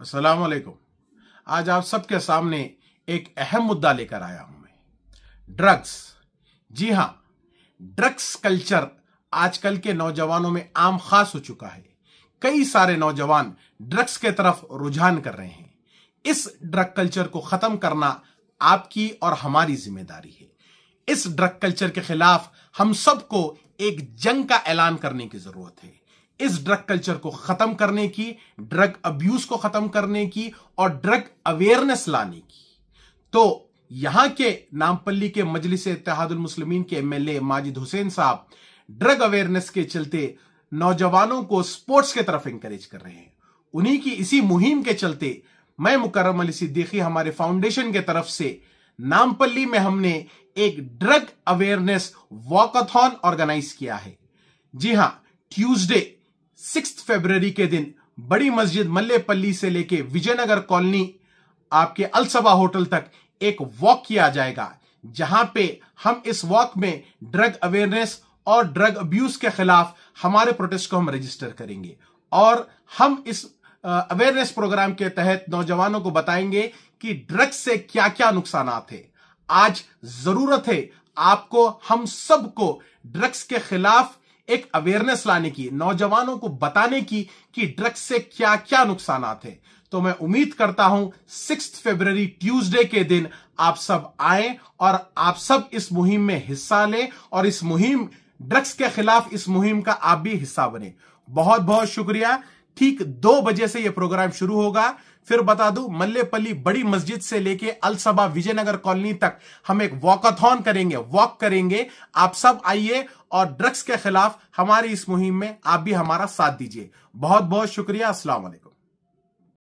अस्सलाम वालेकुम आज आप सबके सामने एक अहम मुद्दा लेकर आया हूं मैं ड्रग्स जी हां ड्रग्स कल्चर आजकल के नौजवानों में आम खास हो चुका है कई सारे नौजवान ड्रग्स के तरफ रुझान कर रहे हैं इस ड्रग कल्चर को खत्म करना आपकी और हमारी जिम्मेदारी है इस ड्रग कल्चर के खिलाफ हम सबको एक जंग का ऐलान करने की जरूरत है इस ड्रग कल्चर को खत्म करने की ड्रग अब्यूज को खत्म करने की और ड्रग अवेयरनेस लाने की तो यहां के नामपल्ली के मजलिस इतिहादुल मुस्लिमीन के एमएलए माजिद हुसैन साहब ड्रग अवेयरनेस के चलते नौजवानों को स्पोर्ट्स के तरफ इंकरेज कर रहे हैं उन्हीं की इसी मुहिम के चलते मैं मुकरम अली सिद्दीकी हमारे फाउंडेशन के तरफ से नामपल्ली में हमने एक ड्रग अवेयरनेस वॉकाथॉन ऑर्गेनाइज किया है जी हां ट्यूसडे सिक्स फरवरी के दिन बड़ी मस्जिद मल्लेपल्ली से लेके विजयनगर कॉलोनी आपके अलसभा होटल तक एक वॉक किया जाएगा जहां पे हम इस वॉक में ड्रग अवेयरनेस और ड्रग अब्यूज के खिलाफ हमारे प्रोटेस्ट को हम रजिस्टर करेंगे और हम इस अवेयरनेस प्रोग्राम के तहत नौजवानों को बताएंगे कि ड्रग्स से क्या क्या नुकसान है आज जरूरत है आपको हम सबको ड्रग्स के खिलाफ एक अवेयरनेस लाने की नौजवानों को बताने की कि ड्रग्स से क्या क्या नुकसान है तो मैं उम्मीद करता हूं सिक्स फेब्रवरी ट्यूसडे के दिन आप सब आए और आप सब इस मुहिम में हिस्सा लें और इस मुहिम ड्रग्स के खिलाफ इस मुहिम का आप भी हिस्सा बने बहुत बहुत शुक्रिया ठीक दो बजे से यह प्रोग्राम शुरू होगा फिर बता दू मल्लेपल्ली बड़ी मस्जिद से लेके अलसबा विजयनगर कॉलोनी तक हम एक वॉकथॉन करेंगे वॉक करेंगे आप सब आइए और ड्रग्स के खिलाफ हमारी इस मुहिम में आप भी हमारा साथ दीजिए बहुत बहुत शुक्रिया असला